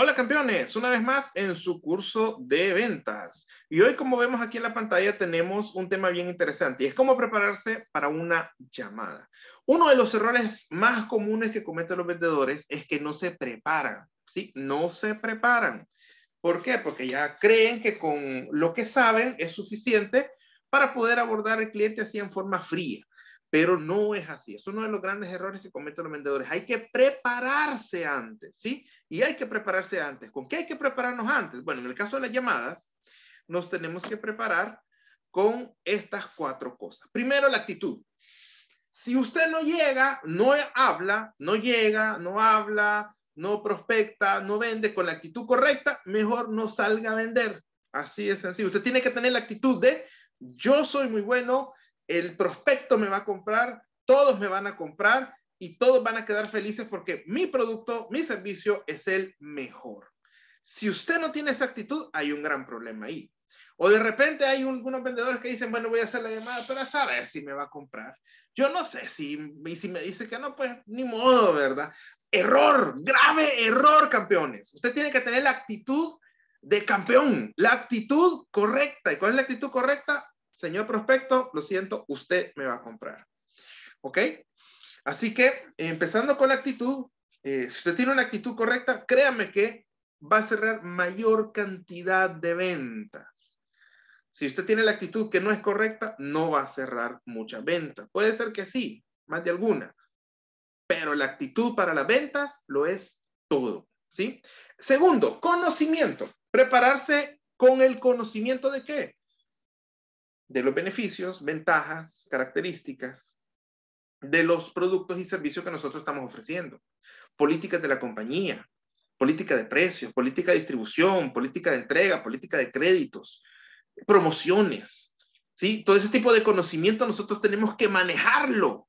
Hola campeones, una vez más en su curso de ventas. Y hoy como vemos aquí en la pantalla tenemos un tema bien interesante y es cómo prepararse para una llamada. Uno de los errores más comunes que cometen los vendedores es que no se preparan, ¿sí? No se preparan. ¿Por qué? Porque ya creen que con lo que saben es suficiente para poder abordar al cliente así en forma fría. Pero no es así. Es uno de los grandes errores que cometen los vendedores. Hay que prepararse antes, ¿sí? Y hay que prepararse antes. ¿Con qué hay que prepararnos antes? Bueno, en el caso de las llamadas, nos tenemos que preparar con estas cuatro cosas. Primero, la actitud. Si usted no llega, no habla, no llega, no habla, no prospecta, no vende con la actitud correcta, mejor no salga a vender. Así es sencillo. Usted tiene que tener la actitud de yo soy muy bueno, el prospecto me va a comprar, todos me van a comprar y todos van a quedar felices porque mi producto, mi servicio es el mejor. Si usted no tiene esa actitud, hay un gran problema ahí. O de repente hay algunos vendedores que dicen, bueno, voy a hacer la llamada para saber si me va a comprar. Yo no sé si, si me dice que no, pues ni modo, ¿verdad? Error, grave error, campeones. Usted tiene que tener la actitud de campeón, la actitud correcta. ¿Y cuál es la actitud correcta? señor prospecto, lo siento, usted me va a comprar. ¿Ok? Así que, empezando con la actitud, eh, si usted tiene una actitud correcta, créame que va a cerrar mayor cantidad de ventas. Si usted tiene la actitud que no es correcta, no va a cerrar muchas ventas. Puede ser que sí, más de alguna, pero la actitud para las ventas lo es todo, ¿sí? Segundo, conocimiento. Prepararse con el conocimiento de qué? de los beneficios, ventajas, características de los productos y servicios que nosotros estamos ofreciendo, políticas de la compañía, política de precios, política de distribución, política de entrega, política de créditos, promociones, ¿sí? Todo ese tipo de conocimiento nosotros tenemos que manejarlo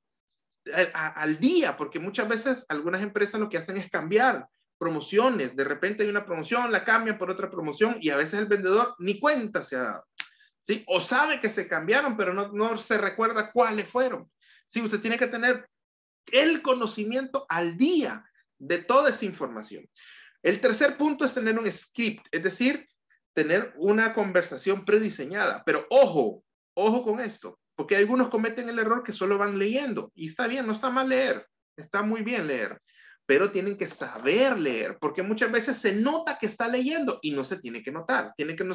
eh, al, día, porque muchas veces algunas empresas lo que hacen es cambiar promociones, de repente hay una promoción, la cambian por otra promoción y a veces el vendedor ni cuenta se ha dado. O sabe que se cambiaron, pero no, se recuerda cuáles fueron. Sí, usted tiene que tener el conocimiento al día de toda esa información. El tercer punto es tener un script, es decir, tener una conversación prediseñada. Pero ojo, ojo con esto, porque algunos cometen el error que solo van leyendo. Y está bien, no está mal leer, está muy bien leer, pero tienen que saber leer, porque muchas veces se nota que está leyendo y no se tiene que notar, tiene que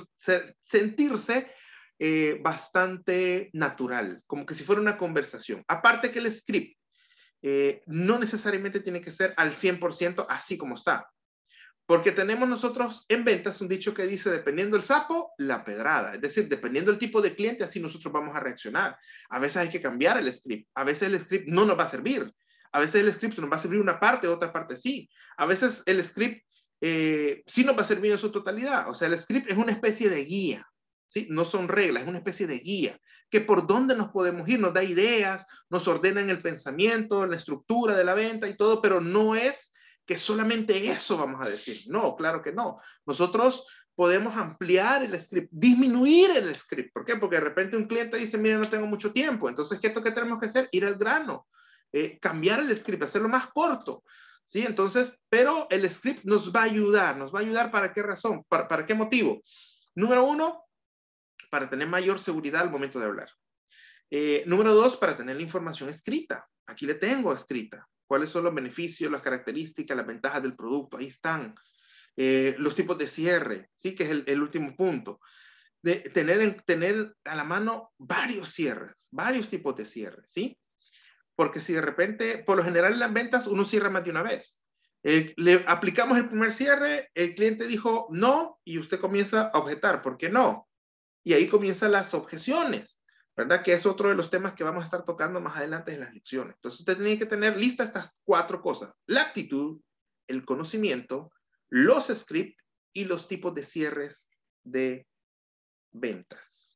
sentirse eh, bastante natural, como que si fuera una conversación. Aparte que el script eh, no necesariamente tiene que ser al 100% así como está, porque tenemos nosotros en ventas un dicho que dice, dependiendo el sapo, la pedrada. Es decir, dependiendo del tipo de cliente, así nosotros vamos a reaccionar. A veces hay que cambiar el script, a veces el script no nos va a servir. A veces el script nos va a servir una parte, otra parte sí. A veces el script eh, sí nos va a servir en su totalidad. O sea, el script es una especie de guía, no son reglas, es una especie de guía que por dónde nos podemos ir, nos da ideas, nos ordena en el pensamiento, en la estructura de la venta y todo, pero no es que solamente eso vamos a decir. No, claro que no. Nosotros podemos ampliar el script, disminuir el script. ¿Por qué? Porque de repente un cliente dice, mira, no tengo mucho tiempo. Entonces, ¿qué es lo que tenemos que hacer? Ir al grano, eh, cambiar el script, hacerlo más corto. ¿Sí? Entonces, pero el script nos va a ayudar. ¿Nos va a ayudar para qué razón? ¿Para, para qué motivo? Número uno, para tener mayor seguridad al momento de hablar. Eh, número dos, para tener la información escrita. Aquí le tengo escrita. ¿Cuáles son los beneficios, las características, las ventajas del producto? Ahí están. Eh, los tipos de cierre, sí, que es el, último punto. De tener, tener a la mano varios cierres, varios tipos de cierres, ¿sí? Porque si de repente, por lo general en las ventas, uno cierra más de una vez. Eh, le aplicamos el primer cierre, el cliente dijo no y usted comienza a objetar, ¿por qué no? Y ahí comienzan las objeciones, ¿verdad? Que es otro de los temas que vamos a estar tocando más adelante en las lecciones. Entonces usted tiene que tener listas estas cuatro cosas. La actitud, el conocimiento, los scripts y los tipos de cierres de ventas.